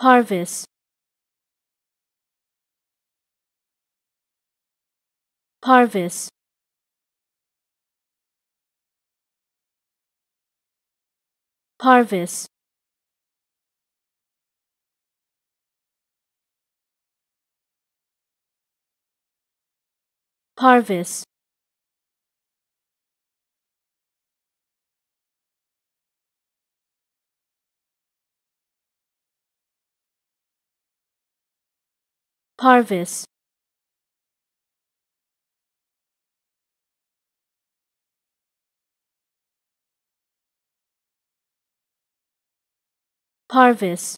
Parvis Parvis Parvis Parvis Parvis Parvis